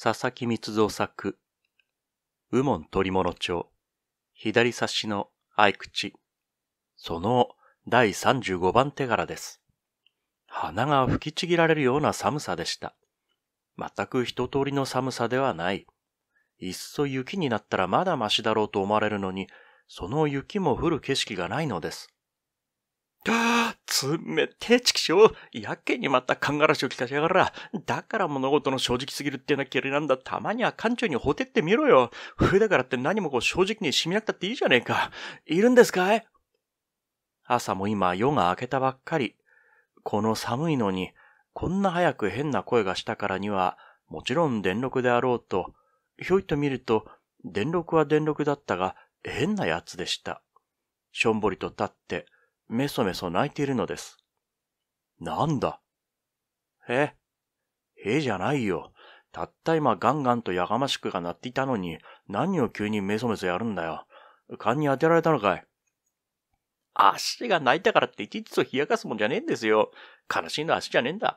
佐々木光造作、右門取物町、左差しの合口、その第35番手柄です。鼻が吹きちぎられるような寒さでした。全く一通りの寒さではない。いっそ雪になったらまだましだろうと思われるのに、その雪も降る景色がないのです。つめてえちきしやけにまたかんがらしを聞かしやがら。だから物事の正直すぎるってなきゃりなんだ。たまには館長にほてってみろよ。冬だからって何もこう正直にしみなくたっていいじゃねえか。いるんですかい朝も今夜が明けたばっかり。この寒いのに、こんな早く変な声がしたからには、もちろん電力であろうと、ひょいと見ると、電力は電力だったが、変なやつでした。しょんぼりと立って、めそめそ泣いているのです。なんだええじゃないよ。たった今ガンガンとやがましくが鳴っていたのに、何を急にめそめそやるんだよ。勘に当てられたのかい足が泣いたからっていちいちと冷やかすもんじゃねえんですよ。悲しいのは足じゃねえんだ。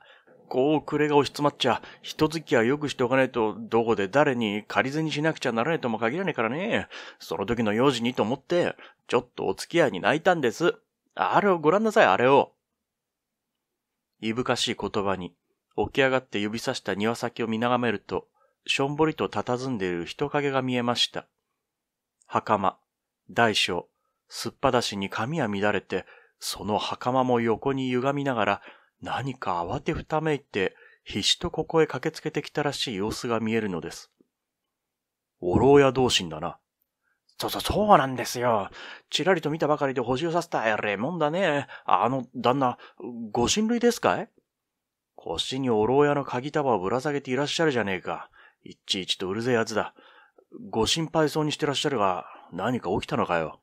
こう暮れが押し詰まっちゃ、人付きは良よくしておかないと、どこで誰に借りずにしなくちゃならないとも限らねえからね。その時の用事にと思って、ちょっとお付き合いに泣いたんです。あれをご覧なさい、あれを。いぶかしい言葉に、起き上がって指さした庭先を見眺めると、しょんぼりと佇んでいる人影が見えました。袴、大小、すっぱだしに髪は乱れて、その袴も横に歪みながら、何か慌てふためいて、必死とここへ駆けつけてきたらしい様子が見えるのです。お牢屋同心だな。そうそう、そうなんですよ。ちらりと見たばかりで補充させたえれもんだね。あの、旦那、ご親類ですかい腰にお牢屋の鍵束をぶら下げていらっしゃるじゃねえか。いちいちとうるせえやつだ。ご心配そうにしてらっしゃるが、何か起きたのかよ。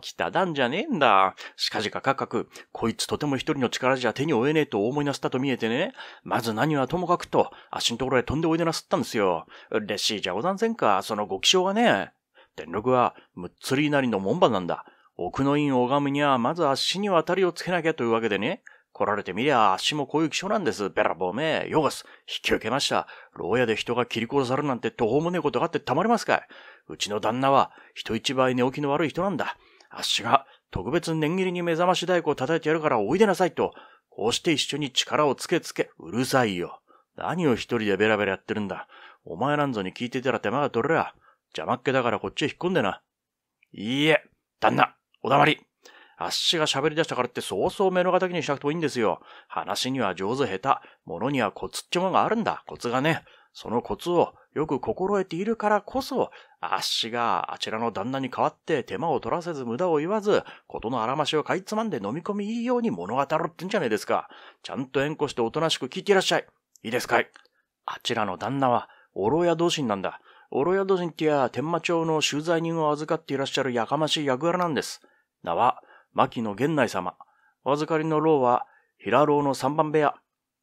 起きただんじゃねえんだ。しかじかかかく、こいつとても一人の力じゃ手に負えねえと思いなすったと見えてね。まず何はともかくと、足んところへ飛んでおいでなすったんですよ。嬉しいじゃござんせんか、そのご気性がね。天力は、むっつりなりの門番なんだ。奥の院を拝むには、まず足に渡りをつけなきゃというわけでね。来られてみりゃ、足もこういう気象なんです。べらぼうめ。よがす。引き受けました。牢屋で人が切り殺されるなんて途方もねえことがあってたまりますかい。うちの旦那は、人一倍寝起きの悪い人なんだ。足が、特別念切りに目覚まし太鼓を叩いてやるからおいでなさいと、こうして一緒に力をつけつけ、うるさいよ。何を一人でべらべらやってるんだ。お前なんぞに聞いてたら手間が取れら。邪魔っ気だからこっちへ引っ込んでな。いいえ、旦那、お黙り。あっしが喋り出したからって早々目の敵にしなくてもいいんですよ。話には上手下手、物にはコツってものがあるんだ、コツがね。そのコツをよく心得ているからこそ、あっしがあちらの旦那に代わって手間を取らせず無駄を言わず、ことのあらましをかいつまんで飲み込みいいように物語るってんじゃねえですか。ちゃんと援護しておとなしく聞いていらっしゃい。いいですかいあちらの旦那は、おろや同心なんだ。オロヤド人や天馬町の取材人を預かっていらっしゃるやかましい役柄なんです。名は、牧野源内様。お預かりの牢は、平牢の三番部屋。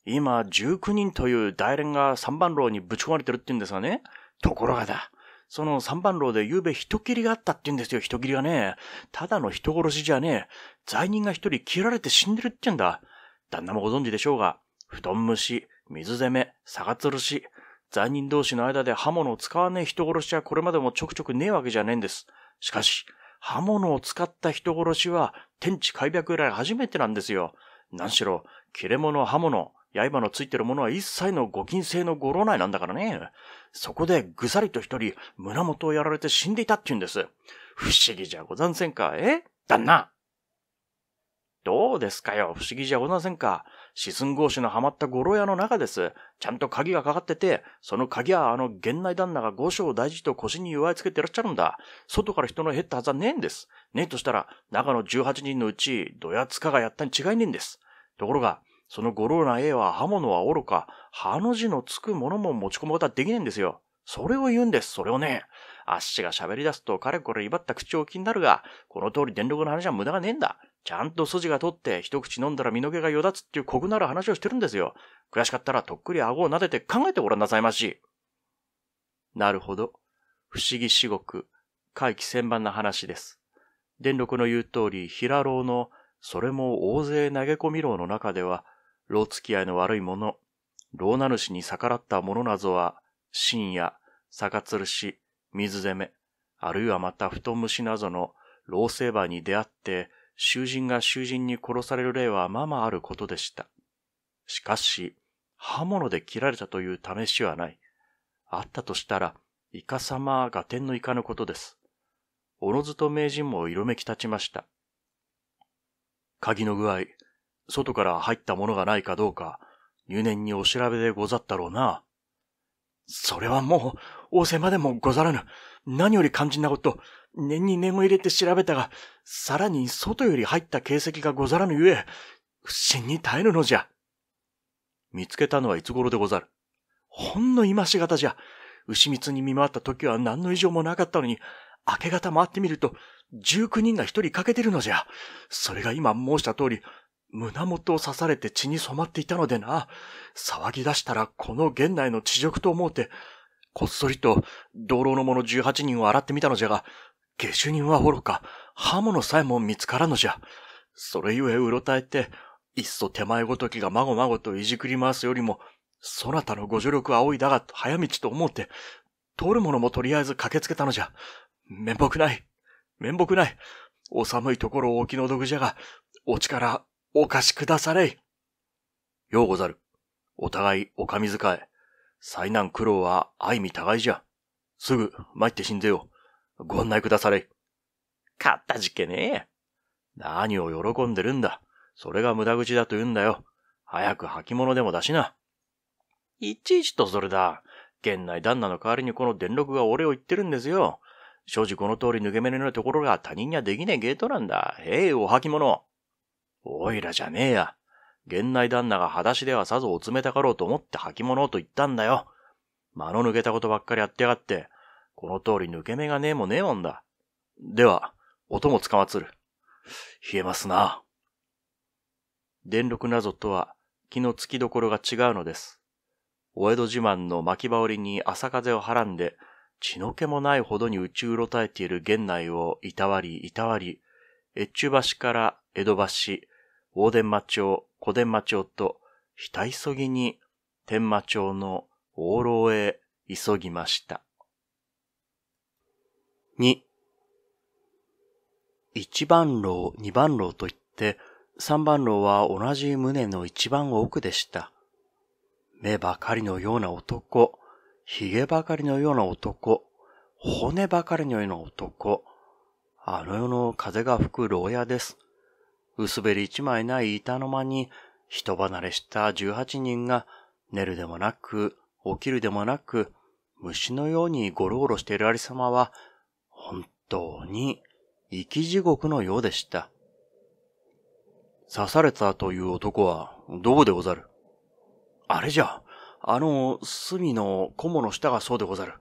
今、十九人という大連が三番牢にぶち込まれてるって言うんですがね。ところがだ。その三番牢で夕べ人斬りがあったって言うんですよ、人斬りがね。ただの人殺しじゃねえ。罪人が一人切られて死んでるって言うんだ。旦那もご存知でしょうが、布団虫、水攻め、逆吊るし、罪人同士の間で刃物を使わねえ人殺しはこれまでもちょくちょくねえわけじゃねえんです。しかし、刃物を使った人殺しは天地開闢以来初めてなんですよ。何しろ、切れ物、刃物、刃のついてるものは一切の五金製の五郎内なんだからね。そこでぐさりと一人胸元をやられて死んでいたって言うんです。不思議じゃござんせんか、え旦那どうですかよ、不思議じゃございませんか。シスン号子のハマった五郎屋の中です。ちゃんと鍵がかかってて、その鍵はあの源内旦那が五章大事と腰に祝いつけてらっしゃるんだ。外から人の減ったはずはねえんです。ねえとしたら、中の十八人のうち、どやつかがやったに違いねえんです。ところが、その五郎な A は刃物はおろか、刃の字のつくものも持ち込むことはできねえんですよ。それを言うんです、それをね。あっしが喋り出すと、かれこれ威張った口を気になるが、この通り電力の話は無駄がねえんだ。ちゃんと筋が取って一口飲んだら身の毛がよだつっていう小具なる話をしてるんですよ。悔しかったらとっくり顎を撫でて考えてごらんなさいまし。なるほど。不思議至極、回帰千番な話です。電力の言う通り、平郎の、それも大勢投げ込み郎の中では、老付き合いの悪い者、老名主に逆らった者などは、深夜、逆吊るし、水攻め、あるいはまた布団虫などの、老成ーに出会って、囚人が囚人に殺される例はままあることでした。しかし、刃物で切られたという試しはない。あったとしたら、イカ様が天のイカのことです。おのずと名人も色めき立ちました。鍵の具合、外から入ったものがないかどうか、入念にお調べでござったろうな。それはもう、仰せまでもござらぬ。何より肝心なこと、念に念を入れて調べたが、さらに外より入った形跡がござらぬゆえ、不審に耐えぬのじゃ。見つけたのはいつ頃でござる。ほんの今し方じゃ。牛蜜に見回った時は何の異常もなかったのに、明け方回ってみると、十九人が一人欠けてるのじゃ。それが今申した通り、胸元を刺されて血に染まっていたのでな。騒ぎ出したらこの現内の地辱と思うて、こっそりと道路の者十八人を洗ってみたのじゃが、下手人は愚か、刃物さえも見つからぬじゃ。それゆえうろたえて、いっそ手前ごときがまごまごといじくり回すよりも、そなたのご助力仰いだが早道と思うて、通る者もとりあえず駆けつけたのじゃ。面目ない。面目ない。お寒いところをお気の毒じゃが、お力、お貸しくだされい。ようござる。お互い、お上遣い。災難苦労は相見互いじゃ。すぐ、参って死んでよ。ご案内くだされ。勝ったじっけねえ。何を喜んでるんだ。それが無駄口だと言うんだよ。早く履物でも出しな。いちいちとそれだ。現内旦那の代わりにこの電録が俺を言ってるんですよ。正直この通り抜け目のようなところが他人にはできねえゲートなんだ。へえ、お履物。おいらじゃねえや。現内旦那が裸足ではさぞお冷たかろうと思って履物と言ったんだよ。間の抜けたことばっかりやってやがって、この通り抜け目がねえもねえもんだ。では、音もつかまつる。冷えますな。電力謎とは気のつきどころが違うのです。お江戸自慢の巻き羽織に朝風をはらんで、血の気もないほどに宇宙うろたえている源内をいたわりいたわり、越中橋から江戸橋、大伝馬町、小伝馬町と、ひた急ぎに天馬町の往老へ急ぎました。2一番楼、二番楼といって、三番楼は同じ胸の一番奥でした。目ばかりのような男、髭ばかりのような男、骨ばかりのような男、あの世の風が吹く牢屋です。薄べり一枚ない板の間に、人離れした十八人が、寝るでもなく、起きるでもなく、虫のようにゴロゴロしているありさまは、本当に生き地獄のようでした。刺されたという男はどうでござるあれじゃ、あの隅の小物下がそうでござる。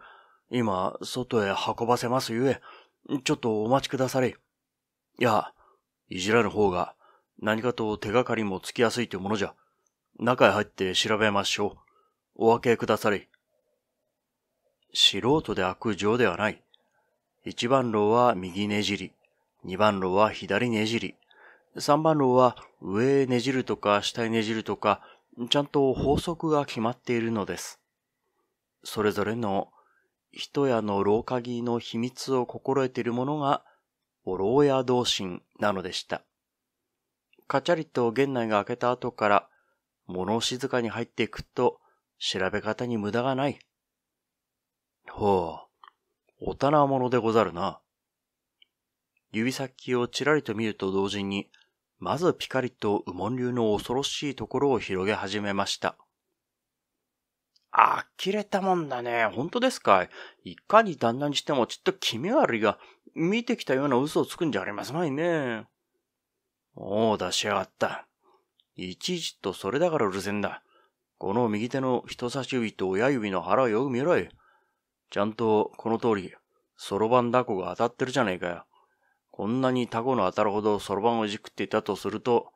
今、外へ運ばせますゆえ、ちょっとお待ちくだされ。いや、いじらぬ方が何かと手がかりもつきやすいというものじゃ。中へ入って調べましょう。お分けくだされ。素人で悪情ではない。1番炉は右ねじり、2番炉は左ねじり、3番炉は上ねじるとか下へねじるとか、ちゃんと法則が決まっているのです。それぞれの人やの廊下着の秘密を心得ているものが、お牢屋同心なのでした。カチャリと玄内が開けた後から、物静かに入っていくと、調べ方に無駄がない。ほう。おものでござるな。指先をちらりと見ると同時に、まずピカリと右門流の恐ろしいところを広げ始めました。あきれたもんだね。本当ですかい。いかに旦那にしてもちっと気味悪いが、見てきたような嘘をつくんじゃありますまいね。おう、出しやがった。いちいちとそれだからうるせんだ。この右手の人差し指と親指の腹をよく見ろい。ちゃんとこの通り、そろばんだこが当たってるじゃねえかよ。こんなにタコの当たるほどそろばんをいじくっていたとすると、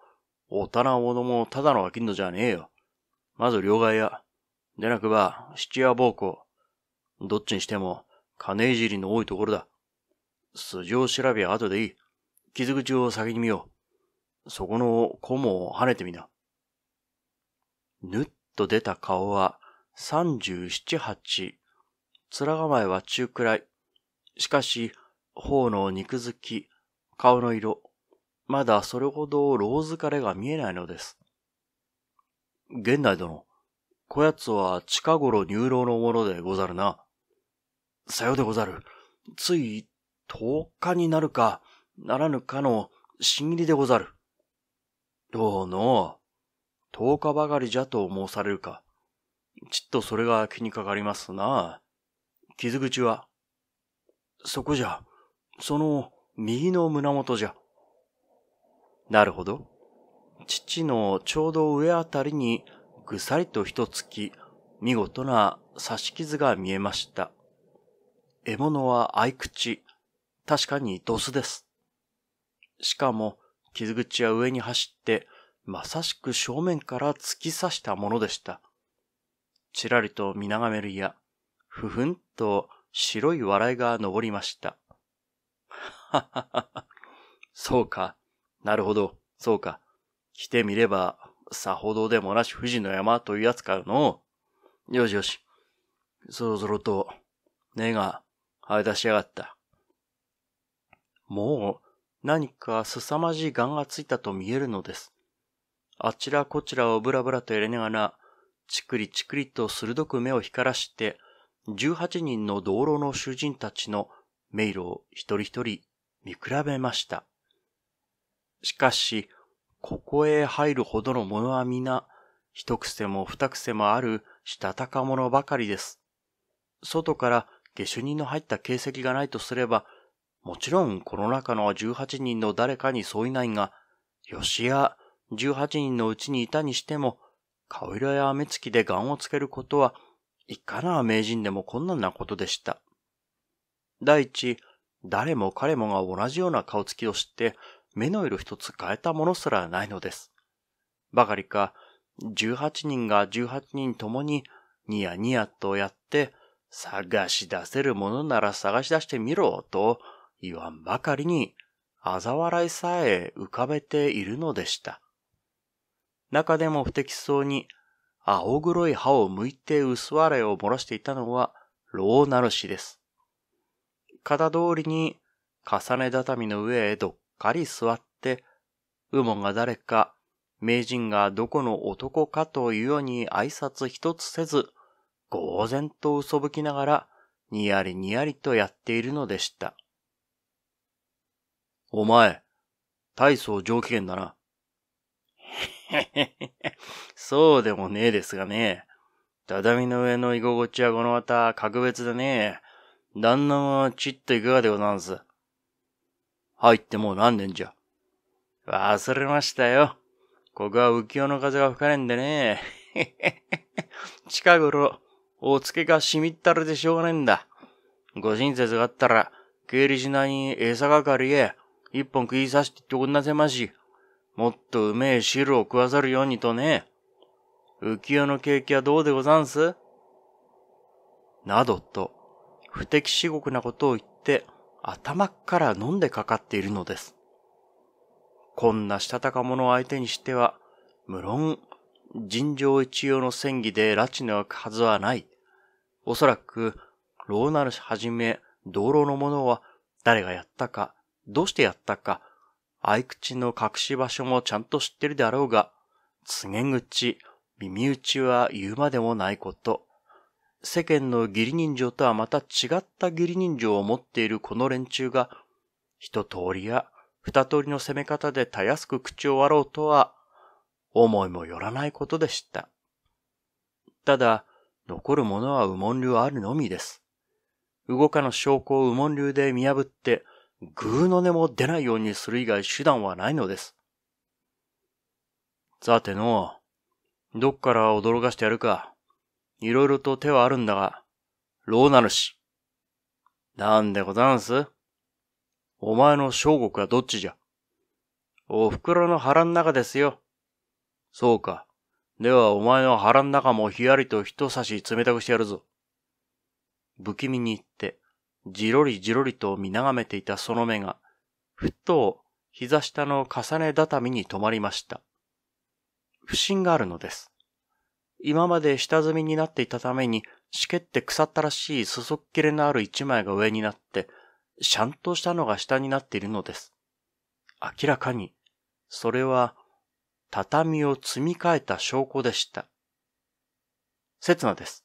おたなものもただの飽きんのじゃねえよ。まず両替屋。でなくば、七夜暴行。どっちにしても、金いじりの多いところだ。素を調べは後でいい。傷口を先に見よう。そこのコモを跳ねてみな。ぬっと出た顔は、三十七八面構えは中くらい。しかし、頬の肉付き、顔の色、まだそれほど老疲れが見えないのです。現代殿、こやつは近頃入老のものでござるな。さようでござる。つい10日になるか、ならぬかの新入りでござる。どうの、10日ばかりじゃと申されるか。ちっとそれが気にかかりますな。傷口は、そこじゃ、その、右の胸元じゃ。なるほど。父のちょうど上あたりに、ぐさりと一つき、見事な刺し傷が見えました。獲物は合口。確かにドスです。しかも、傷口は上に走って、まさしく正面から突き刺したものでした。ちらりと見眺めるや、ふふんと白い笑いが昇りました。ははは。そうか。なるほど。そうか。来てみれば、さほどでもなし富士の山というやつかの。よしよし。そろそろと、根が生え出しやがった。もう、何か凄まじい眼がついたと見えるのです。あちらこちらをぶらぶらとやりながら、ちくりちくりと鋭く目を光らして、18人の道路の囚人たちの迷路を一人一人見比べました。しかし、ここへ入るほどのものは皆、一癖も二癖もあるしたたか者ばかりです。外から下手人の入った形跡がないとすれば、もちろんこの中の18人の誰かに相違ないが、よしや18人のうちにいたにしても、顔色や目つきで眼をつけることはいかな名人でもこんなんなことでした。第一、誰も彼もが同じような顔つきを知って、目の色一つ変えたものすらないのです。ばかりか、18人が18人ともにニヤニヤとやって、探し出せるものなら探し出してみろと言わんばかりに、嘲笑いさえ浮かべているのでした。中でも不適そうに青黒い歯を剥いて薄笑いを漏らしていたのは、老なる氏です。型通りに重ね畳の上へどっかり座って、右門が誰か、名人がどこの男かというように挨拶一つせず、呆然と嘘吹きながら、にやりにやりとやっているのでした。お前、大層上機嫌だな。そうでもねえですがね。畳の上の居心地はこのまた格別でね。旦那もちっといかがでござんす。入ってもう何年じゃ。忘れましたよ。ここは浮世の風が吹かねえんでね。近頃、お付けがしみったるでしょうがねえんだ。ご親切があったら、経理しないに餌係へ、一本食いさしてっておんなせまし。もっとうめえ汁を食わざるようにとね。浮世の景気はどうでござんすなどと、不適至極なことを言って、頭から飲んでかかっているのです。こんなしたたか者を相手にしては、無論、尋常一様の戦技で拉致の湧くはずはない。おそらく、老なるはじめ、道路の者は、誰がやったか、どうしてやったか、合口の隠し場所もちゃんと知ってるであろうが、告げ口、耳打ちは言うまでもないこと。世間の義理人情とはまた違った義理人情を持っているこの連中が、一通りや二通りの攻め方でたやすく口を割ろうとは、思いもよらないことでした。ただ、残るものは右門流あるのみです。動かぬ証拠を右門流で見破って、ぐうの音も出ないようにする以外手段はないのです。さての、どっから驚かしてやるか。いろいろと手はあるんだが、老なるし。なんでござんすお前の小国はどっちじゃお袋の腹ん中ですよ。そうか。ではお前の腹ん中もひやりと人差し冷たくしてやるぞ。不気味に言って、じろりじろりと見眺めていたその目が、ふっと膝下の重ね畳に止まりました。不審があるのです。今まで下積みになっていたために、しけって腐ったらしいすそっきれのある一枚が上になって、シャンとしたのが下になっているのです。明らかに、それは、畳を積み替えた証拠でした。刹那です。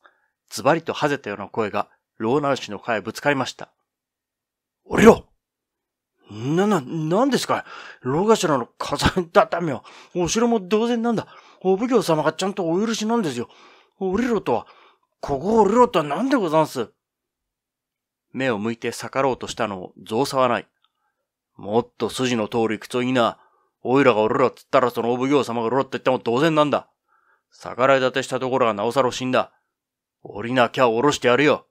ズバリとはぜたような声がローナル氏の声ぶつかりました。降りろな、な、なんですか老頭の火山畳は、お城も同然なんだ。お奉行様がちゃんとお許しなんですよ。降りろとは、ここ降りろとは何でござんす目を向いて逆ろうとしたのを造作はない。もっと筋の通り行くといいな。おいらが降りろっつったらそのお奉行様が降ろって言っても当然なんだ。逆らい立てしたところがなおさら死んだ。降りなきゃ降ろしてやるよ。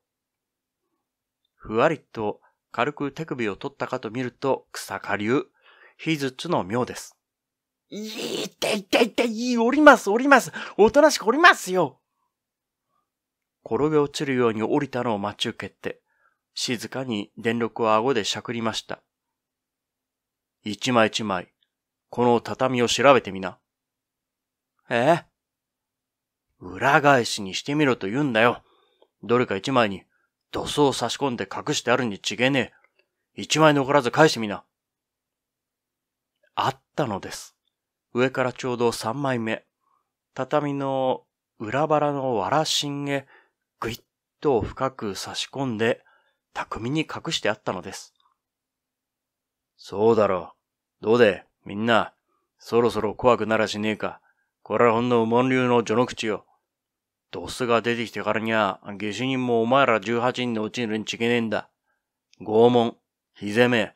ふわりと軽く手首を取ったかと見ると、草下流、火筒の妙です。いい、ていていていい、おります、おります、おとなしくおりますよ。転げ落ちるように降りたのを待ち受けて、静かに電力を顎でしゃくりました。一枚一枚、この畳を調べてみな。え裏返しにしてみろと言うんだよ。どれか一枚に土葬を差し込んで隠してあるに違えねえ。一枚残らず返してみな。あったのです。上からちょうど三枚目。畳の裏腹のわらしんへぐいっと深く差し込んで、巧みに隠してあったのです。そうだろう。どうで、みんな、そろそろ怖くならしねえか。これはほんの門流の序の口よ。ドスが出てきてからには、下手人もお前ら18人のうちにちけねえんだ。拷問、ひぜめ。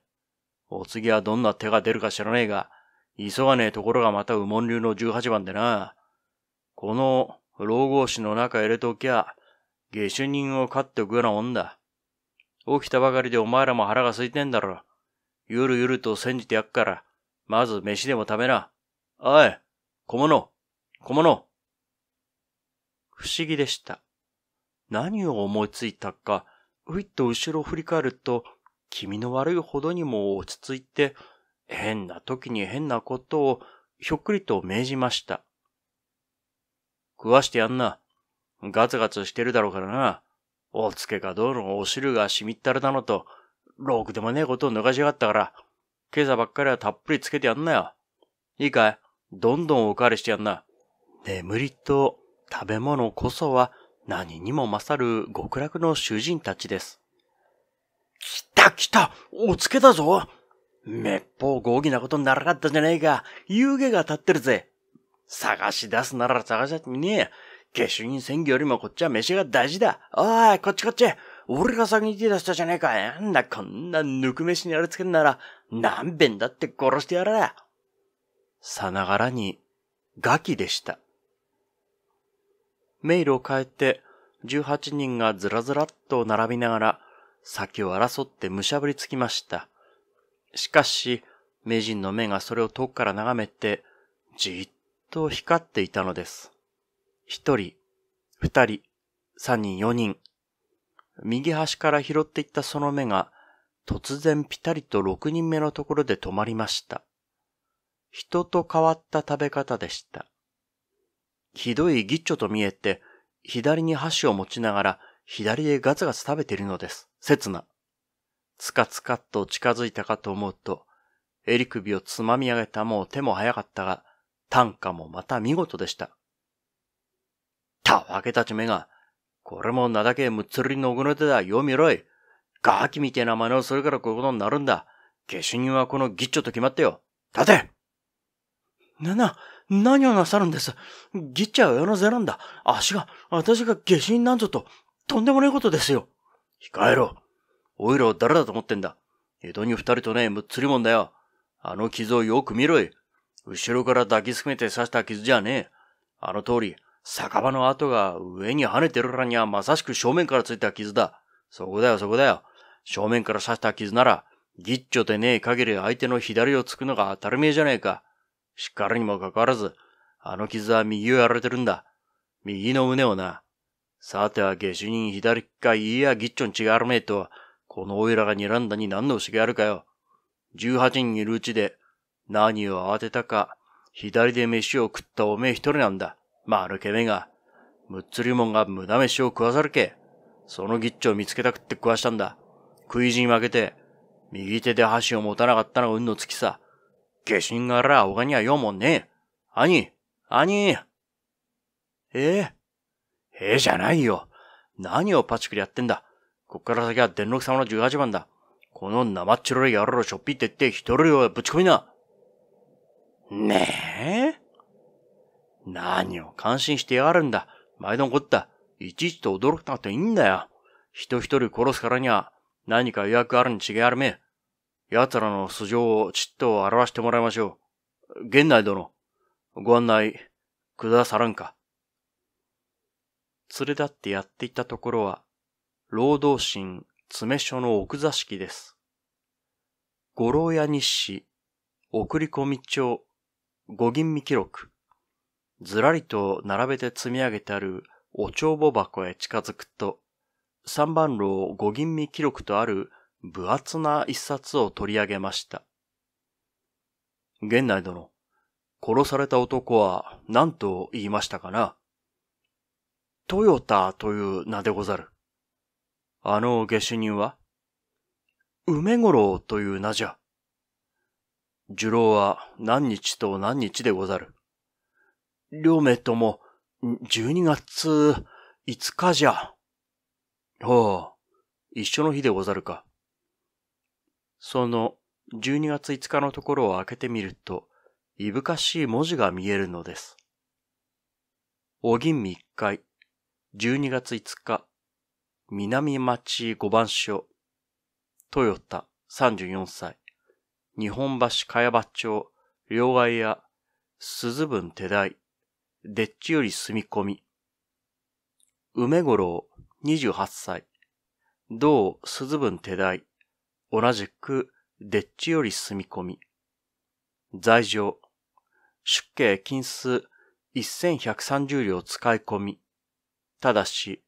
お次はどんな手が出るか知らねえが、急がねえところがまた右門流の18番でな。この老後師の中入れときゃ、下手人を飼っておくようなもんだ。起きたばかりでお前らも腹が空いてんだろ。ゆるゆると煎じてやっから、まず飯でも食べな。おい、小物、小物。不思議でした。何を思いついたか、ういっと後ろを振り返ると、気味の悪いほどにも落ち着いて、変な時に変なことをひょっくりと命じました。食わしてやんな。ガツガツしてるだろうからな。おつけかどうのお汁がしみったれたのと、ろくでもねえことを抜かしやがったから、今朝ばっかりはたっぷりつけてやんなよ。いいかいどんどんおかわりしてやんな。眠りと食べ物こそは何にも勝る極楽の囚人たちです。来た来たおつけだぞ滅法豪気なことにならなかったじゃねえか湯気が立ってるぜ探し出すなら探し出してみねえ下手人選挙よりもこっちは飯が大事だおいこっちこっち俺が先に手出したじゃねえかなんだこんなぬく飯にあれつけんなら何遍だって殺してやらさながらにガキでした。迷路を変えて、18人がずらずらっと並びながら、先を争ってむしゃぶりつきました。しかし、名人の目がそれを遠くから眺めて、じっと光っていたのです。一人、二人、三人、四人。右端から拾っていったその目が、突然ピタリと六人目のところで止まりました。人と変わった食べ方でした。ひどいギッチョと見えて、左に箸を持ちながら、左でガツガツ食べているのです。刹那。つかつかっと近づいたかと思うと、襟首をつまみ上げたもう手も早かったが、短歌もまた見事でした。たわけたちめが、これも名だけむつりのぐの手だ、よみろい。ガキみてえな真似をするからこういうことになるんだ。下手人はこのギッチョと決まってよ。立てなな、何をなさるんです。ギッチャは世のゼなんだ。足が、私が下死になんぞと、とんでもないことですよ。控えろ。おいらを誰だと思ってんだ。江戸に二人とね、むっつりもんだよ。あの傷をよく見ろい。後ろから抱きすくめて刺した傷じゃねえ。あの通り、酒場の跡が上に跳ねてるからにはまさしく正面からついた傷だ。そこだよそこだよ。正面から刺した傷なら、ギッチョでねえ限り相手の左をつくのが当たり前じゃねえか。しっかりにもかかわらず、あの傷は右をやられてるんだ。右の胸をな。さては下手人左っかいやぎっちょん違うらめえと、このおいらが睨んだに何の牛があるかよ。十八人いるうちで、何を慌てたか、左で飯を食ったおめえ一人なんだ。丸けめが。むっつりもんが無駄飯を食わさるけ。そのぎっちょを見つけたくって食わしたんだ。食い地に負けて、右手で箸を持たなかったのが運の尽きさ。下神がら、おがにはよもんねえ。兄、兄。ええええじゃないよ。何をパチクリやってんだ。こっから先は伝六様の18番だ。この生っちろい野郎しょっぴってって一人をぶち込みな。ねえ何を感心してやがるんだ。毎度怒った。いちいちと驚くなくていいんだよ。人一人殺すからには何か予約あるに違いあるめ。奴らの素性をちっと表してもらいましょう。源内殿、ご案内、くださらんか。連れ立ってやっていたところは、労働神詰所の奥座敷です。五郎屋日誌、送り込み帳、五銀見記録、ずらりと並べて積み上げてあるお帳簿箱へ近づくと、三番楼五銀見記録とある分厚な一冊を取り上げました。源内殿、殺された男は何と言いましたかなトヨタという名でござる。あの下手人は梅五郎という名じゃ。樹郎は何日と何日でござる。両名とも十二月五日じゃ。ほう、一緒の日でござるか。その12月5日のところを開けてみると、いぶかしい文字が見えるのです。おぎん一回、12月5日、南町五番所、トヨタ34歳、日本橋茅場町、両替屋、鈴文手代、でっちより住み込み、梅五郎28歳、同鈴文手代、同じく、でっちより住み込み。罪状、出家金数1130両使い込み。ただし、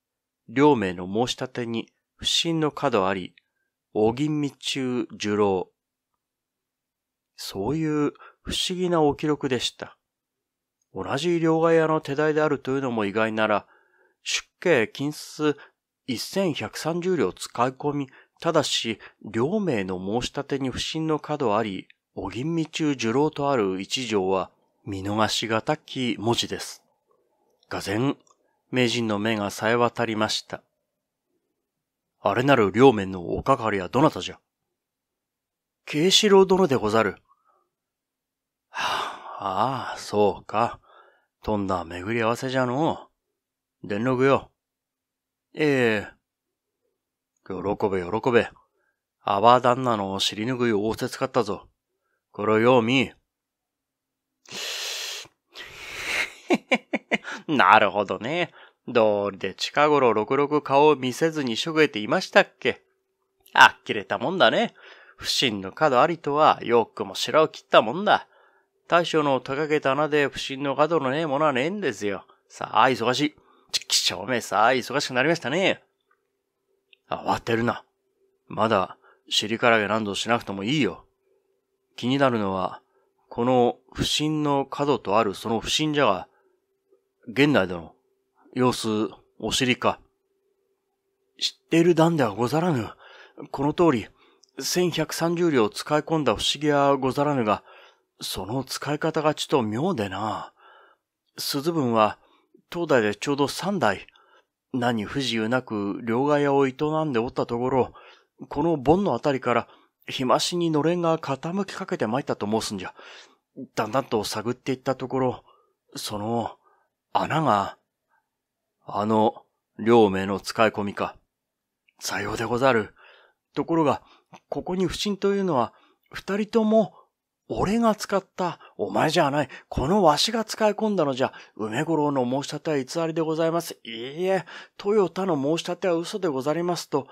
両名の申し立てに不審の角あり、お吟味中受郎。そういう不思議なお記録でした。同じ両替屋の手代であるというのも意外なら、出家金数1130両使い込みただし、両名の申し立てに不審の角あり、お吟味中受郎とある一条は、見逃しがたき文字です。がぜん、名人の目がさえ渡りました。あれなる両面のおかかりはどなたじゃ慶四郎殿でござる。はあ、ああ、そうか。とんだ巡り合わせじゃの伝録よ。ええ喜べ喜べ。アバ旦那の尻拭いを仰せつかったぞ。これをよう見。なるほどね。どうりで近頃ろくろく顔を見せずにしょげていましたっけ。あっきれたもんだね。不審の角ありとは、よくも白を切ったもんだ。大将の高けた穴で不審の角のねえものはねえんですよ。さあ、忙しい。ちきしょうめさあ、忙しくなりましたね。慌てるな。まだ尻からげ何度しなくてもいいよ。気になるのは、この不審の角とあるその不審じゃが、現代での様子、お尻か。知っている段ではござらぬ。この通り、1130両使い込んだ不思議はござらぬが、その使い方がちと妙でな。鈴分は、東大でちょうど3代、何不自由なく両替屋を営んでおったところ、この盆のあたりから、日増しにのれんが傾きかけて参ったと申すんじゃ。だんだんと探っていったところ、その、穴が、あの、両名の使い込みか。さようでござる。ところが、ここに不審というのは、二人とも俺が使った、お前じゃない、このわしが使い込んだのじゃ、梅五郎の申し立ては偽りでございます。いいえ、豊田の申し立ては嘘でござりますと、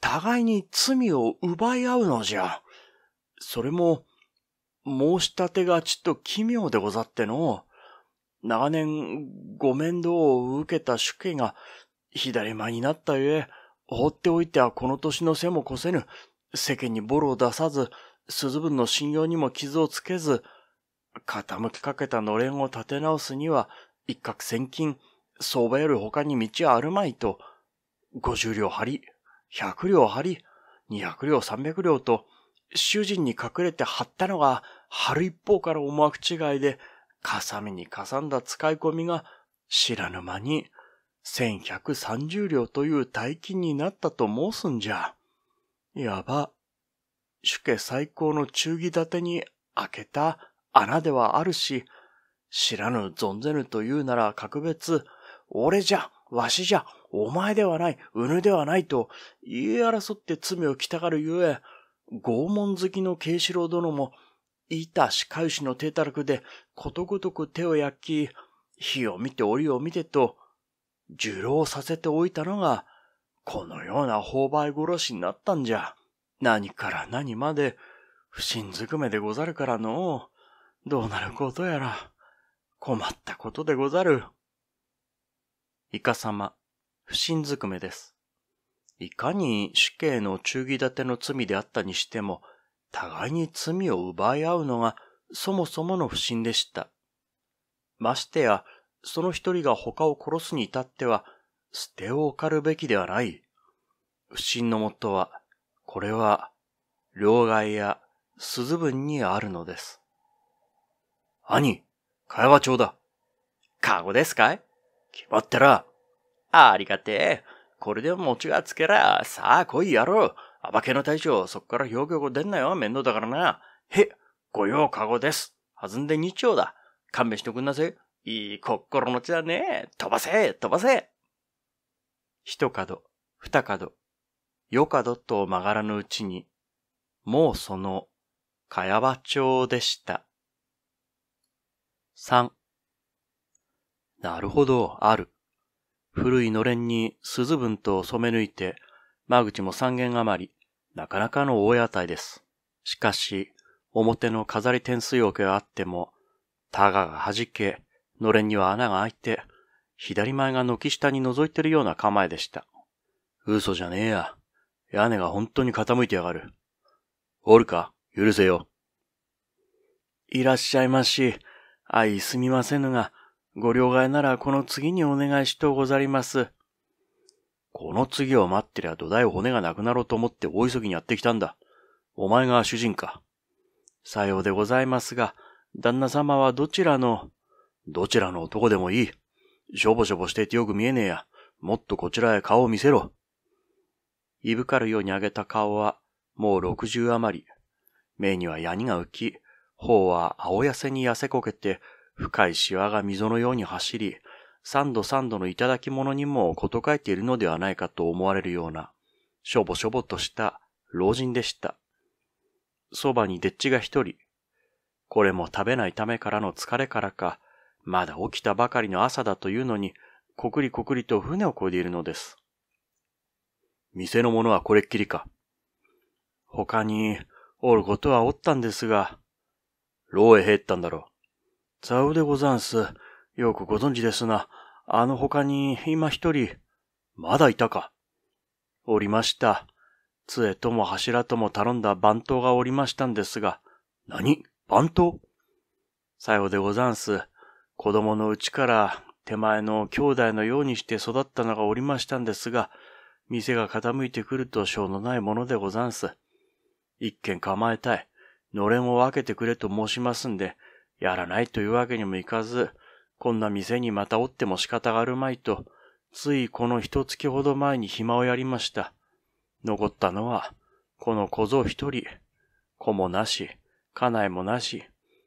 互いに罪を奪い合うのじゃ。それも、申し立てがちっと奇妙でござっての、長年ご面倒を受けた主家が左間になったゆえ、放っておいてはこの年の背も越せぬ、世間にボロを出さず、鈴分の信用にも傷をつけず、傾きかけたのれんを立て直すには、一攫千金、相場より他に道はあるまいと、五十両張り、百両張り、二百両三百両と、主人に隠れて張ったのが、春一方から思惑違いで、かさみにかさんだ使い込みが、知らぬ間に、千百三十両という大金になったと申すんじゃ。やば、主家最高の忠義立てに開けた穴ではあるし、知らぬ存ぜぬというなら格別、俺じゃ、わしじゃ、お前ではない、うぬではないと、言い争って罪をきたがるゆえ、拷問好きの慶四郎殿も、いたしかゆしの手たらくで、ことごとく手を焼き、火を見て檻を見てと、受労させておいたのが、このような放売殺しになったんじゃ。何から何まで不審ずくめでござるからのう、どうなることやら、困ったことでござる。イカ様、不審ずくめです。いかに死刑の忠義立ての罪であったにしても、互いに罪を奪い合うのがそもそもの不審でした。ましてや、その一人が他を殺すに至っては、捨てを置かるべきではない。不審のもとは、これは、両替や鈴分にあるのです。兄、会話帳だ。かごですかい決まってら。ありがてえ。これでもちがつけら。さあ来いやろう。暴けの大将、そっから表現語出んなよ。面倒だからな。へ、御用かごです。弾んで二丁だ。勘弁しとくんなせ。いい心持ちだね。飛ばせ飛ばせ一角、二角、よかどと曲がらぬうちに、もうその、かやば町でした。三。なるほど、ある。古いのれんに鈴文と染め抜いて、間口も三軒余り、なかなかの大屋台です。しかし、表の飾り点数桶けがあっても、タガが弾け、のれんには穴が開いて、左前が軒下に覗いてるような構えでした。嘘じゃねえや。屋根が本当に傾いてやがる。おるか許せよ。いらっしゃいまし。い、すみませぬが、ご両替ならこの次にお願いしとうござります。この次を待ってりゃ土台骨がなくなろうと思って大急ぎにやってきたんだ。お前が主人か。さようでございますが、旦那様はどちらの、どちらの男でもいい。しょぼしょぼしていてよく見えねえや。もっとこちらへ顔を見せろ。いぶかるように上げた顔は、もう六十余り。目にはヤニが浮き、頬は青痩せに痩せこけて、深いシワが溝のように走り、三度三度の頂き物にも事欠いているのではないかと思われるような、しょぼしょぼとした老人でした。そばにでっちが一人。これも食べないためからの疲れからか、まだ起きたばかりの朝だというのに、こくりこくりと船をこいでいるのです。店の者はこれっきりか。他に、おることはおったんですが、牢へ入ったんだろう。ざうでござんす。よくご存知ですな。あの他に、今一人、まだいたか。おりました。杖とも柱とも頼んだ番頭がおりましたんですが、何番頭さようでござんす。子供のうちから手前の兄弟のようにして育ったのがおりましたんですが、店が傾いてくるとしょうのないものでござんす。一軒構えたい。のれんを分けてくれと申しますんで、やらないというわけにもいかず、こんな店にまたおっても仕方があるまいと、ついこの一月ほど前に暇をやりました。残ったのは、この小僧一人、子もなし、家内もなし、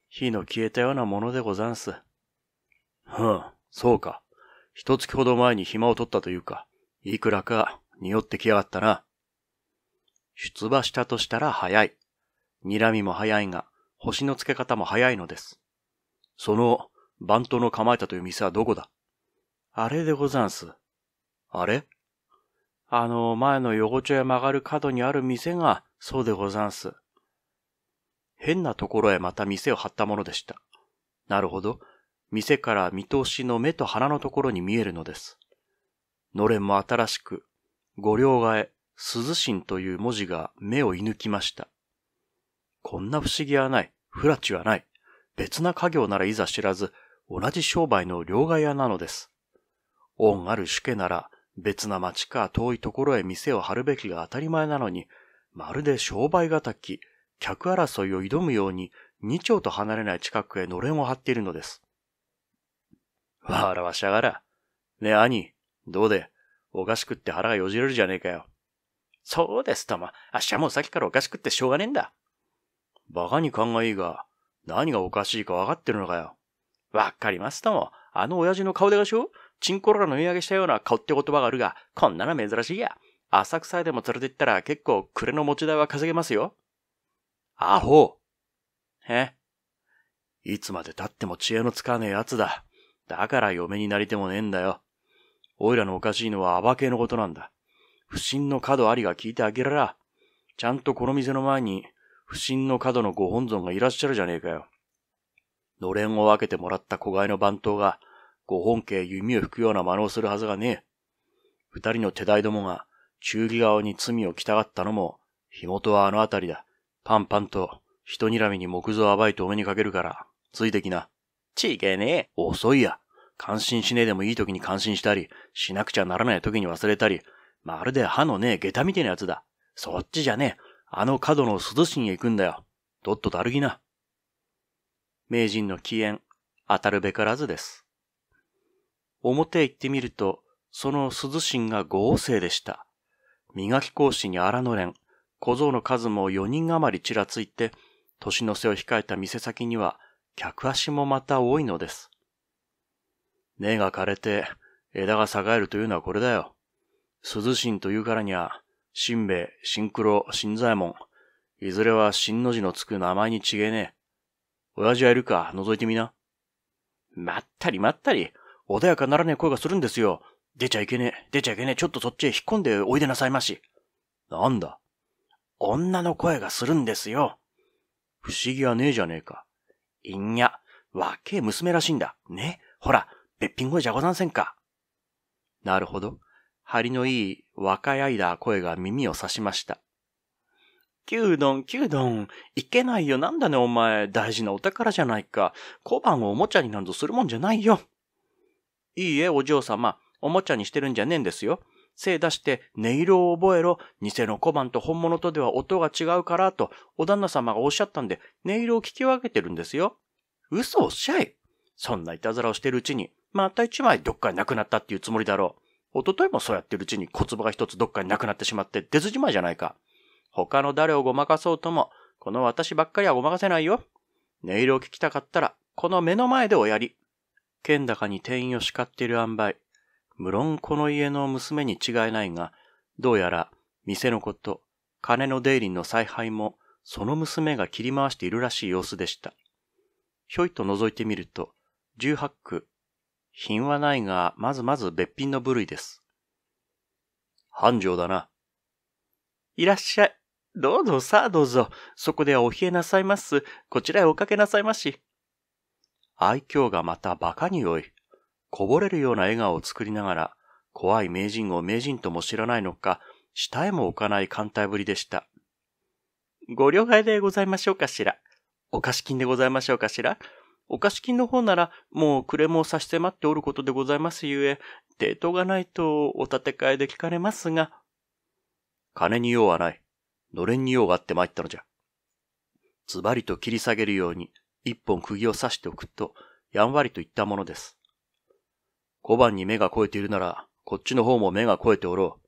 火の消えたようなものでござんす。ふん、そうか。一月ほど前に暇を取ったというか、いくらか、匂ってきやがったな。出馬したとしたら早い。睨みも早いが、星の付け方も早いのです。その、番頭の構えたという店はどこだあれでござんす。あれあの、前の横丁へ曲がる角にある店が、そうでござんす。変なところへまた店を張ったものでした。なるほど。店から見通しの目と鼻のところに見えるのです。のれんも新しく、五両替鈴神という文字が目を射抜きました。こんな不思議はない、不らちはない。別な家業ならいざ知らず、同じ商売の両替屋なのです。恩ある主家なら、別な町か遠いところへ店を張るべきが当たり前なのに、まるで商売がたき、客争いを挑むように、二丁と離れない近くへのれんを張っているのです。わらわしゃがら。ねえ、兄、どうで、おかしくって腹がよじれるじゃねえかよ。そうですとも、あっしはもうさっきからおかしくってしょうがねえんだ。馬鹿に勘がいいが、何がおかしいかわかってるのかよ。わかりますとも、あの親父の顔でがしょチンコロラのい上げしたような顔って言葉があるが、こんなの珍しいや。浅草へでも連れて行ったら結構暮れの持ち代は稼げますよ。アホえいつまで経っても知恵のつかねえ奴だ。だから嫁になりてもねえんだよ。おいらのおかしいのは暴系のことなんだ。不審の角ありが聞いてあげらら。ちゃんとこの店の前に、不審の角のご本尊がいらっしゃるじゃねえかよ。のれんを分けてもらった子飼いの番頭が、ご本家弓を吹くような真似をするはずがねえ。二人の手代どもが、忠義側に罪を着たがったのも、火元はあの辺りだ。パンパンと、人睨みに木造暴いとお目にかけるから、ついてきな。ちげねえ。遅いや。感心しねえでもいい時に感心したり、しなくちゃならない時に忘れたり、まるで歯のねえ下駄みてえなやつだ。そっちじゃねえ。あの角の涼しに行くんだよ。とっととるぎな。名人の起源、当たるべからずです。表へ行ってみると、その涼しんが豪勢でした。磨き講師に荒のれん、小僧の数も4人余りちらついて、年の瀬を控えた店先には、客足もまた多いのです。根が枯れて枝が栄えるというのはこれだよ。鈴神というからには、新兵衛、新黒、新左衛門、いずれは新の字のつく名前に違えねえ。親父はいるか、覗いてみな。まったりまったり、穏やかならねえ声がするんですよ。出ちゃいけねえ、出ちゃいけねえ、ちょっとそっちへ引っ込んでおいでなさいまし。なんだ女の声がするんですよ。不思議はねえじゃねえか。いんや、若え娘らしいんだ。ね。ほら、べっぴん声じゃござんせんか。なるほど。張りのいい若い間声が耳を刺しました。キュードン、キュードン、いけないよ、なんだねお前、大事なお宝じゃないか。小判をおもちゃになんぞするもんじゃないよ。いいえ、お嬢様、おもちゃにしてるんじゃねえんですよ。精出して音色を覚えろ、偽の小判と本物とでは音が違うからと、お旦那様がおっしゃったんで、音色を聞き分けてるんですよ。嘘をおっしゃい。そんないたずらをしてるうちに、また一枚どっかになくなったっていうつもりだろう。一昨日もそうやってるうちに小粒が一つどっかになくなってしまって出ずじまいじゃないか。他の誰をごまかそうとも、この私ばっかりはごまかせないよ。音色を聞きたかったら、この目の前でおやり。剣高に店員を叱っている塩梅。無論この家の娘に違いないが、どうやら、店のこと、金の出入りの采配も、その娘が切り回しているらしい様子でした。ひょいと覗いてみると、18区品はないが、まずまず別品の部類です。繁盛だな。いらっしゃい。どうぞさあどうぞ。そこではお冷えなさいます。こちらへおかけなさいまし。愛嬌がまた馬鹿に良い。こぼれるような笑顔を作りながら、怖い名人を名人とも知らないのか、下へも置かない艦隊ぶりでした。ご両替でございましょうかしら。お貸金でございましょうかしら。お貸金の方なら、もう暮れも差し迫っておることでございますゆえ、抵当がないとお立て替えで聞かれますが。金に用はない。のれんに用があって参ったのじゃ。ズバリと切り下げるように、一本釘を刺しておくと、やんわりと言ったものです。小判に目が肥えているなら、こっちの方も目が肥えておろう。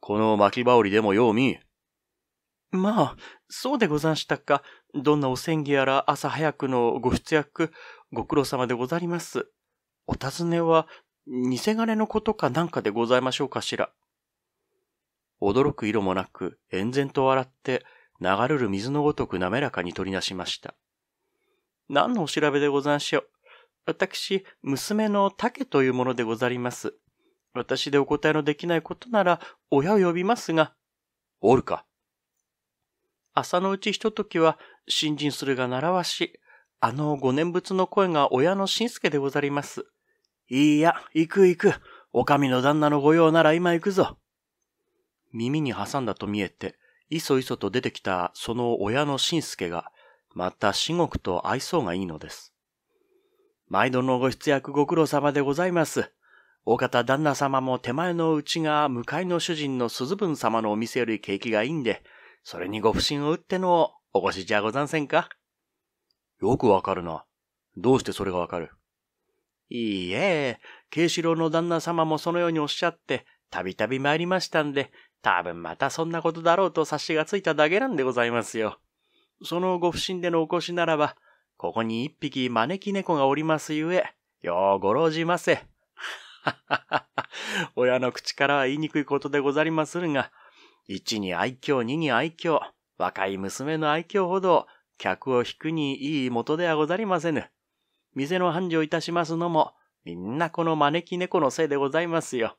この巻き羽織でもよう見まあ、そうでござんしたか。どんなお戦儀やら朝早くのご出役、ご苦労様でござります。お尋ねは、偽金のことかなんかでございましょうかしら。驚く色もなく、遠然と笑って、流れる水のごとく滑らかに取りなしました。何のお調べでござんしょう。私、娘の竹というものでござります。私でお答えのできないことなら、親を呼びますが。おるか。朝のうちひとときは、新人するが習わし、あの五念仏の声が親の新助でござります。いいや、行く行く。お上の旦那の御用なら今行くぞ。耳に挟んだと見えて、いそいそと出てきたその親の新助が、また至極と愛想がいいのです。毎度のご出役ご苦労様でございます。お方旦那様も手前のうちが向かいの主人の鈴文様のお店より景気がいいんで、それにご不審を打ってのお越しじゃござんせんかよくわかるな。どうしてそれがわかるいいえ、慶四郎の旦那様もそのようにおっしゃって、たびたび参りましたんで、たぶんまたそんなことだろうと察しがついただけなんでございますよ。そのご不審でのお越しならば、ここに一匹招き猫がおりますゆえ、ようご老じませ。ははは、親の口からは言いにくいことでござりまするが、一に愛嬌、二に愛嬌、若い娘の愛嬌ほど、客を引くにいい元ではござりませぬ。店の繁盛いたしますのも、みんなこの招き猫のせいでございますよ。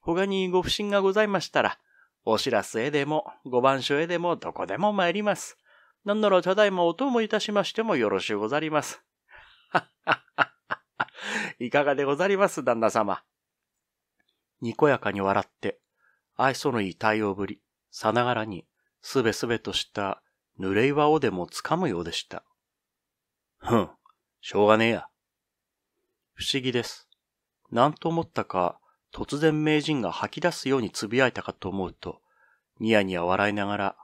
他にご不審がございましたら、お知らせへでも、ご番所へでも、どこでも参ります。なんならただいまお供いたしましてもよろしゅうござります。はっはっはっは。いかがでござります、旦那様。にこやかに笑って、愛想のいい対応ぶり、さながらに、すべすべとした濡れ岩をでもつかむようでした。ふん、しょうがねえや。不思議です。なんと思ったか、突然名人が吐き出すように呟いたかと思うと、ニヤニヤ笑いながら、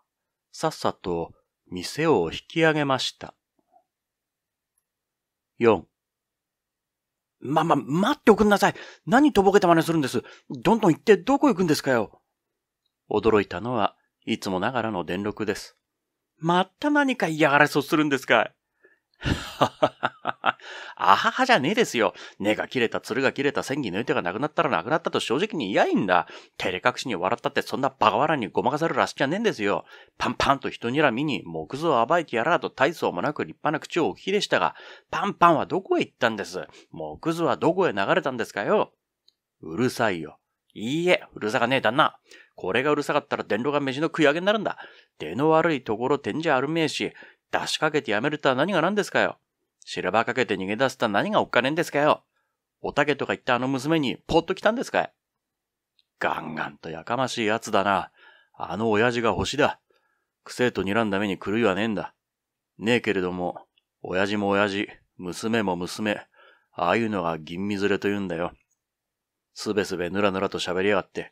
さっさと店を引き上げました。4。ま、ま、待っておくんなさい。何とぼけた真似するんです。どんどん行ってどこ行くんですかよ。驚いたのは、いつもながらの電録です。また何か嫌がらせをするんですかいはははは。あははじゃねえですよ。根が切れた、鶴が切れた、千切抜いてがなくなったらなくなったと正直に嫌いんだ。照れ隠しに笑ったってそんなバカ笑いにごまかされるらしじゃねえんですよ。パンパンと人にらみに、木造を暴いてやらと大層もなく立派な口をおきでしたが、パンパンはどこへ行ったんです木図はどこへ流れたんですかよ。うるさいよ。いいえ、うるさがねえ旦那。これがうるさかったら電炉が飯の食い上げになるんだ。出の悪いところ点じゃあるめえし、出しかけてやめるとは何が何ですかよ。シルばかけて逃げ出すとは何がおっかねえんですかよ。おたけとか言ったあの娘にポッと来たんですかい。ガンガンとやかましい奴だな。あの親父が星だ。くせえと睨んだ目に狂いはねえんだ。ねえけれども、親父も親父、娘も娘、ああいうのが銀味ずれと言うんだよ。すべすべぬらぬらと喋りやがって、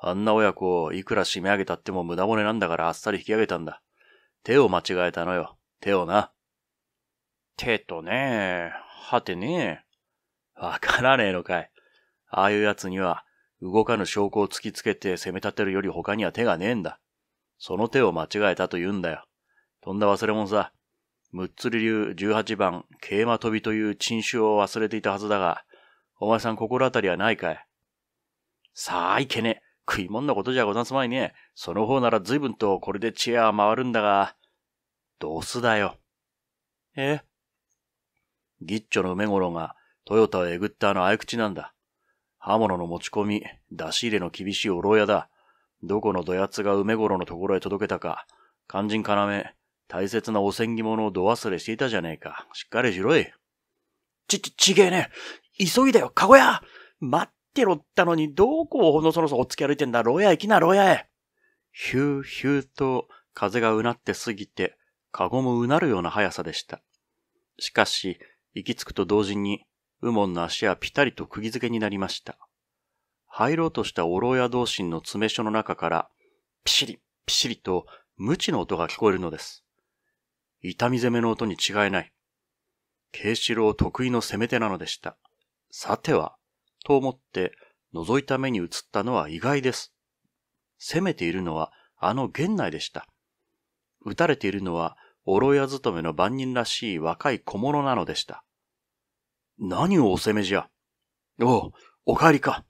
あんな親子をいくら締め上げたっても無駄骨なんだからあっさり引き上げたんだ。手を間違えたのよ。手をな。手とねはてねわからねえのかい。ああいう奴には、動かぬ証拠を突きつけて攻め立てるより他には手がねえんだ。その手を間違えたと言うんだよ。とんだ忘れ物さ。むっつり流十八番、桂馬飛びという珍種を忘れていたはずだが、お前さん心当たりはないかいさあ、いけねえ。食いもんなことじゃござんすまいね。その方なら随分とこれでチェアは回るんだが、どうすだよ。えギッチョの梅頃がトヨタをえぐったあの合口なんだ。刃物の持ち込み、出し入れの厳しいお牢屋だ。どこのどやつが梅頃のところへ届けたか、肝心要、大切なお千着物をど忘れしていたじゃねえか。しっかりしろい。ち、ち、ちげえね。急いだよ、かごや待ってろったのに、どこをほのそろそろおつき歩いてんだ、牢屋行きな、牢屋へヒューヒューと風がうなって過ぎて、かごもうなるような速さでした。しかし、行き着くと同時に、右門の足はぴたりと釘付けになりました。入ろうとしたお牢屋同心の詰め所の中から、ピシリ、ピシリと、無知の音が聞こえるのです。痛み攻めの音に違いない。慶四郎得意の攻め手なのでした。さては、と思って覗いた目に映ったのは意外です。攻めているのはあの玄内でした。撃たれているのは、愚や勤めの番人らしい若い小物なのでした。何をお攻めじゃ。おう、お帰りか。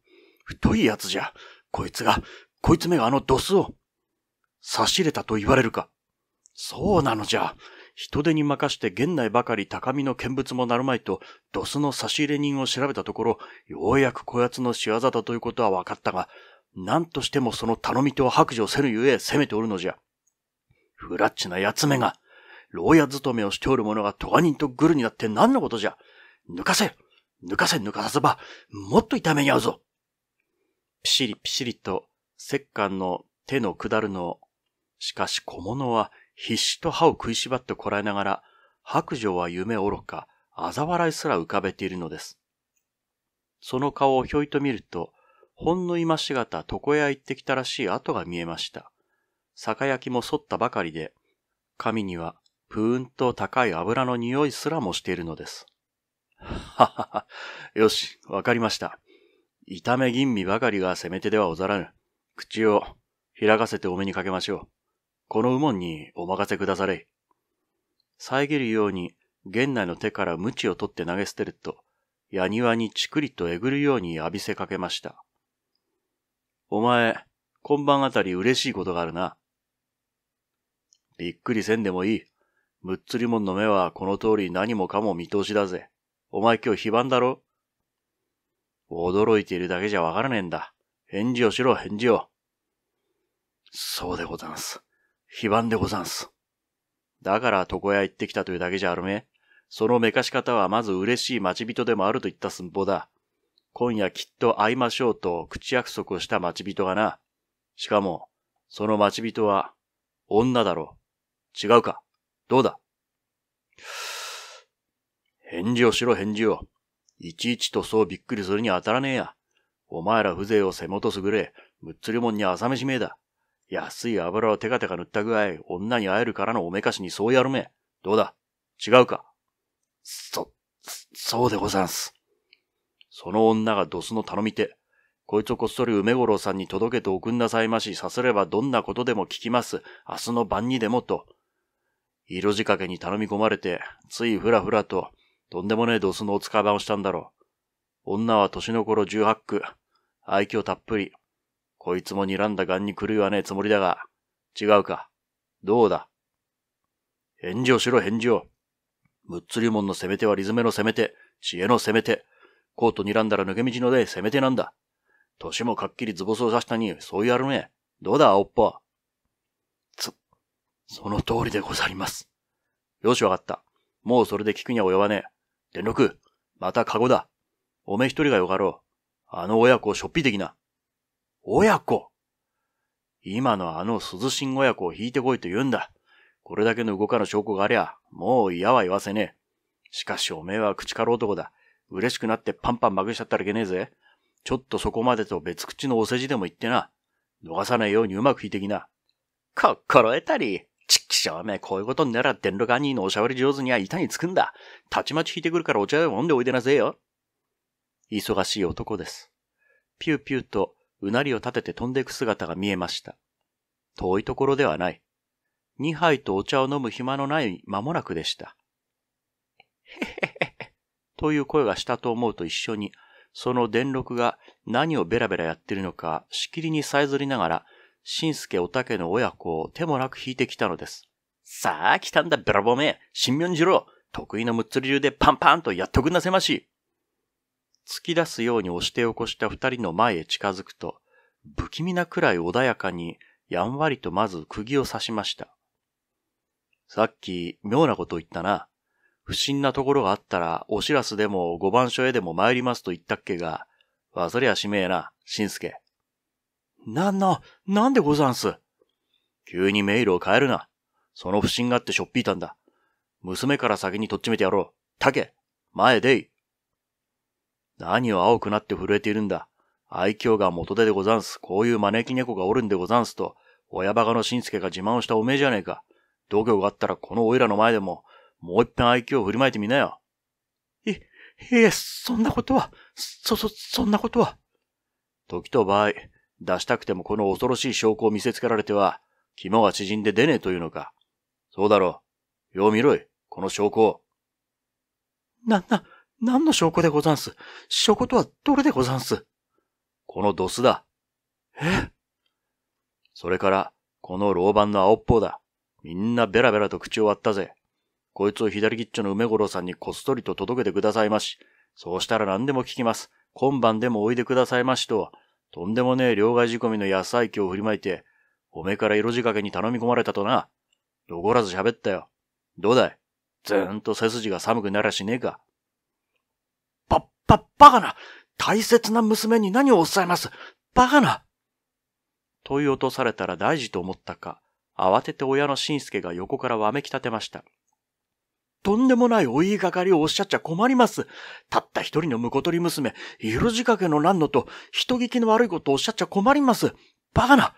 太いやつじゃ。こいつが、こいつめがあのドスを。差し入れたと言われるか。そうなのじゃ。人手に任して現内ばかり高みの見物もなるまいと、ドスの差し入れ人を調べたところ、ようやくこやつの仕業だということは分かったが、何としてもその頼み手を白状せぬゆえ攻めておるのじゃ。フラッチな奴めが、牢屋勤めをしておる者がト人とグルになって何のことじゃ。抜かせ抜かせ抜かさせば、もっと痛めに遭うぞピシリピシリと、石棺の手の下るの。しかし小物は必死と歯を食いしばってこらえながら、白状は夢愚か、嘲笑いすら浮かべているのです。その顔をひょいと見ると、ほんの今しがた床屋行ってきたらしい跡が見えました。酒焼きも剃ったばかりで、髪にはぷーんと高い油の匂いすらもしているのです。ははは、よし、わかりました。炒め吟味ばかりがせめてではござらぬ。口を開かせてお目にかけましょう。この右門にお任せくだされ。遮るように源内の手から鞭を取って投げ捨てると、矢庭にちくりとえぐるように浴びせかけました。お前、今晩あたり嬉しいことがあるな。びっくりせんでもいい。むっつりもんの目はこの通り何もかも見通しだぜ。お前今日非番だろ驚いているだけじゃわからねえんだ。返事をしろ、返事を。そうでござんす。非番でござんす。だから床屋行ってきたというだけじゃあるめ。そのめかし方はまず嬉しい待ち人でもあると言った寸法だ。今夜きっと会いましょうと口約束をした待ち人がな。しかも、その待ち人は、女だろう。違うかどうだ返事をしろ返事を。いちいちとそうびっくりするに当たらねえや。お前ら風情を背もとすぐれ、むっつりもんに朝飯めえだ。安い油をテカテカ塗った具合、女に会えるからのおめかしにそうやるめ。どうだ違うかそ、そうでござんす。その女がドスの頼み手。こいつをこっそり梅五郎さんに届けておくんなさいまし、さすればどんなことでも聞きます。明日の晩にでもと。色仕掛けに頼み込まれて、ついふらふらと、とんでもねえドスのお使いばをしたんだろう。女は年の頃十八句、愛嬌たっぷり、こいつも睨んだ癌に狂いはねえつもりだが、違うか。どうだ返事をしろ返事を。むっつりもんの攻め手はリズメの攻め手、知恵の攻め手。コート睨んだら抜け道ので攻め手なんだ。年もかっきりズボスを刺したに、そうやるね。どうだ、青っぽ。つ、その通りでござります。よし、わかった。もうそれで聞くには及ばねえ。電力、またカゴだ。おめ一人がよかろう。あの親子をしょっぴ的な。親子。今のあの涼しん親子を引いてこいと言うんだ。これだけの動かぬ証拠がありゃ、もう嫌は言わせねえ。しかしおめえは口から男だ。嬉しくなってパンパンまぐしちゃったらいけねえぜ。ちょっとそこまでと別口のお世辞でも言ってな。逃さないようにうまく引いてきな。心得たり。ちっきしょおめえ、こういうことになら電ニーのおしゃべり上手には板につくんだ。たちまち引いてくるからお茶でも飲んでおいでなせえよ。忙しい男です。ピューピューとうなりを立てて飛んでいく姿が見えました。遠いところではない。二杯とお茶を飲む暇のない間もなくでした。へへへ。という声がしたと思うと一緒に、その電録が何をベラベラやってるのか、しきりにさえずりながら、しんすけおたけの親子を手もなく引いてきたのです。さあ、来たんだ、ベラボめ。神明に郎。得意のむっつり流でパンパンとやっとくんなせまし。突き出すように押して起こした二人の前へ近づくと、不気味なくらい穏やかに、やんわりとまず釘を刺しました。さっき、妙なこと言ったな。不審なところがあったら、お知らせでも五番所へでも参りますと言ったっけが、忘れやしめえな、しんすけ。なんな、なんでござんす急にメールを変えるな。その不審があってしょっぴいたんだ。娘から先にとっちめてやろう。たけ、前でい。何を青くなって震えているんだ。愛嬌が元手でござんす。こういう招き猫がおるんでござんすと、親バカの新助が自慢をしたおめえじゃねえか。度胸があったらこのおいらの前でも、もう一遍愛嬌を振りまいてみなよ。い、いえ、そんなことは、そ、そ、そんなことは。時と場合、出したくてもこの恐ろしい証拠を見せつけられては、肝が縮んで出ねえというのか。そうだろう。よう見ろい、この証拠を。な、な、何の証拠でござんす証拠とはどれでござんすこのドスだ。えそれから、この老板の青っぽうだ。みんなベラベラと口を割ったぜ。こいつを左吉っちょの梅五郎さんにこっそりと届けてくださいまし。そうしたら何でも聞きます。今晩でもおいでくださいましと、とんでもねえ両替仕込みの野菜器を振りまいて、おめから色仕掛けに頼み込まれたとな。残らず喋ったよ。どうだいずーんと背筋が寒くならしねえか。ば、バカな大切な娘に何をおっしゃいますバカな問い落とされたら大事と思ったか、慌てて親の新助が横からわめき立てました。とんでもないお言いがかりをおっしゃっちゃ困ります。たった一人の婿取り娘、色仕掛けの何のと、人聞きの悪いことをおっしゃっちゃ困ります。バカな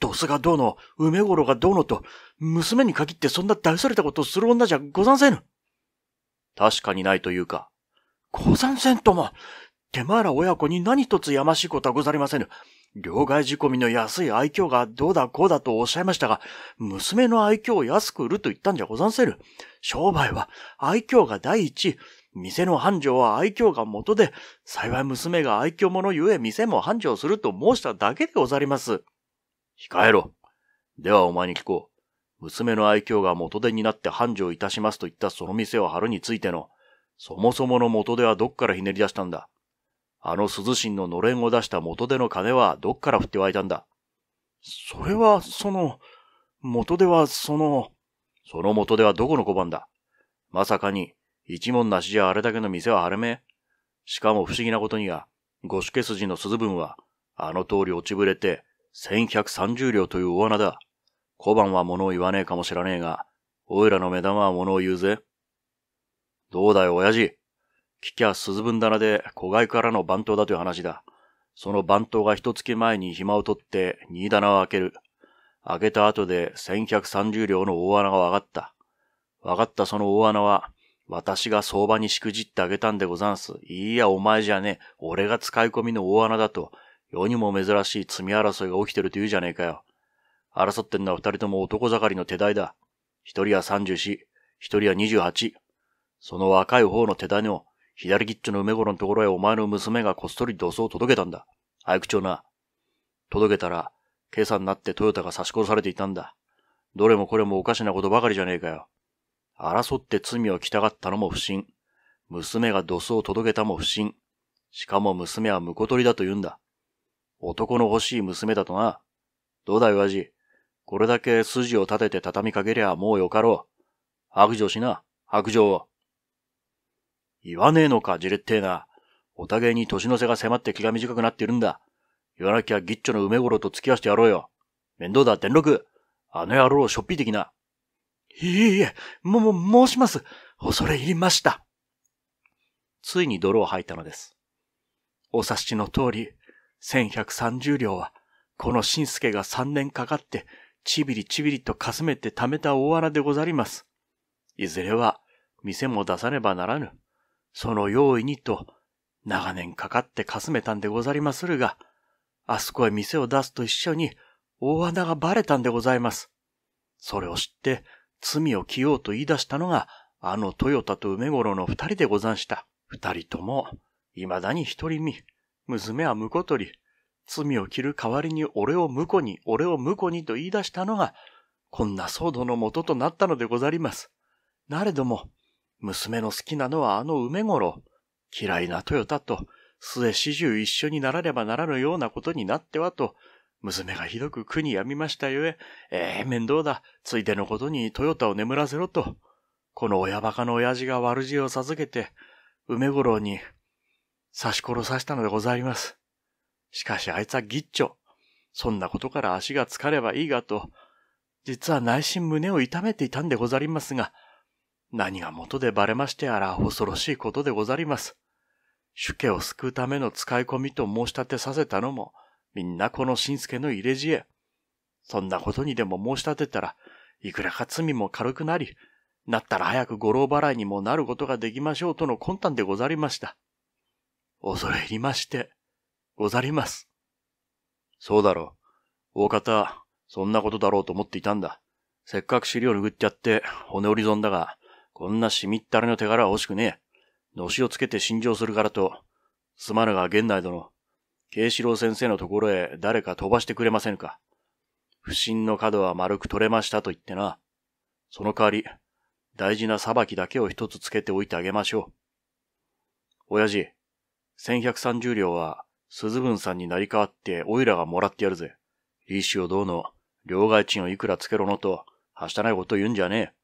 ドスがどうの、梅頃がどうのと、娘に限ってそんな大それたことをする女じゃござんせぬ。確かにないというか、ご山線とも。手前ら親子に何一つやましいことはござりませぬ。両替仕込みの安い愛嬌がどうだこうだとおっしゃいましたが、娘の愛嬌を安く売ると言ったんじゃござんせぬ。商売は愛嬌が第一。店の繁盛は愛嬌が元で、幸い娘が愛嬌者ゆえ店も繁盛すると申しただけでござります。控えろ。ではお前に聞こう。娘の愛嬌が元手になって繁盛いたしますと言ったその店を春についての、そもそもの元手はどっからひねり出したんだあの鈴神ののれんを出した元手の金はどっから振って湧いたんだそれは、その、元手は、その、その元手はどこの小判だまさかに、一文なしじゃあれだけの店は荒れめしかも不思議なことには、五種家筋の鈴分は、あの通り落ちぶれて、千百三十両という大穴だ。小判は物を言わねえかもしらねえが、おいらの目玉は物を言うぜ。どうだよ、親父。聞きゃ鈴分棚で子外からの番頭だという話だ。その番頭が一月前に暇を取って新棚を開ける。開けた後で1130両の大穴が分かった。分かったその大穴は、私が相場にしくじってあげたんでござんす。いいや、お前じゃねえ。俺が使い込みの大穴だと、世にも珍しい罪争いが起きてるというじゃねえかよ。争ってんのは二人とも男盛りの手代だ。一人は3四、一人は28。その若い方の手種を、左ギッチの梅子のところへお前の娘がこっそり土葬を届けたんだ。早口をな。届けたら、今朝になってトヨタが刺し殺されていたんだ。どれもこれもおかしなことばかりじゃねえかよ。争って罪を着たがったのも不審。娘が土葬を届けたも不審。しかも娘は婿取りだと言うんだ。男の欲しい娘だとな。どうだい、親父。これだけ筋を立てて畳みかけりゃもうよかろう。白状しな、白状を。言わねえのか、ジレってーな。お互いに年の瀬が迫って気が短くなっているんだ。言わなきゃギッチョの梅頃と付き合わせてやろうよ。面倒だ、天録。あの野郎をしょっぴいてきな。いえいえ、も、も、申します。恐れ入りました。ついに泥を吐いたのです。お察しの通り、千百三十両は、この新助が三年かかって、ちびりちびりとかすめて貯めた大穴でござります。いずれは、店も出さねばならぬ。その用意にと、長年かかってかすめたんでござりまするが、あそこへ店を出すと一緒に大穴がばれたんでございます。それを知って罪を着ようと言い出したのが、あの豊田と梅五郎の二人でござんした。二人とも、未だに一人身、娘は婿取り、罪を着る代わりに俺を婿に、俺を婿にと言い出したのが、こんな騒動のもとなったのでござります。なれども、娘の好きなのはあの梅五郎。嫌いな豊田と、末四十一緒にならればならぬようなことになってはと、娘がひどく苦に病みましたゆえ、ええー、面倒だ。ついでのことに豊田を眠らせろと。この親バカの親父が悪事を授けて、梅五郎に刺し殺させたのでございます。しかしあいつはギッチョ。そんなことから足がつかればいいがと、実は内心胸を痛めていたんでござりますが、何が元でばれましてやら恐ろしいことでござります。主家を救うための使い込みと申し立てさせたのも、みんなこの新助の入れ知恵。そんなことにでも申し立てたら、いくらか罪も軽くなり、なったら早く五郎払いにもなることができましょうとの魂胆でござりました。恐れ入りまして、ござります。そうだろう。大方、そんなことだろうと思っていたんだ。せっかく尻を拭ってやって、骨折り損だが、こんなしみったれの手柄は惜しくねえ。のしをつけて心情するからと、すまぬが現代殿、慶四郎先生のところへ誰か飛ばしてくれませんか。不審の角は丸く取れましたと言ってな。その代わり、大事な裁きだけを一つつけておいてあげましょう。親父、千百三十両は、鈴文さんになり代わって、おいらがもらってやるぜ。利子をどうの、両替賃をいくらつけろのと、はしたないこと言うんじゃねえ。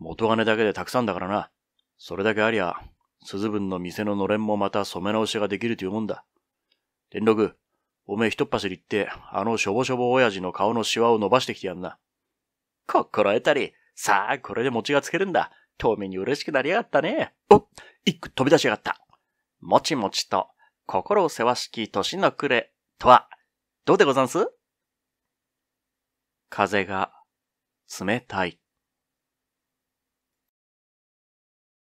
元金だけでたくさんだからな。それだけありゃ、鈴分の店ののれんもまた染め直しができるというもんだ。連六、おめえ一っ走り行って、あのしょぼしょぼ親父の顔のシワを伸ばしてきてやんな。心得たり、さあ、これで餅がつけるんだ。透明に嬉しくなりやがったね。お一句飛び出しやがった。もちもちと、心をせわしき年の暮れ、とは、どうでござんす風が、冷たい。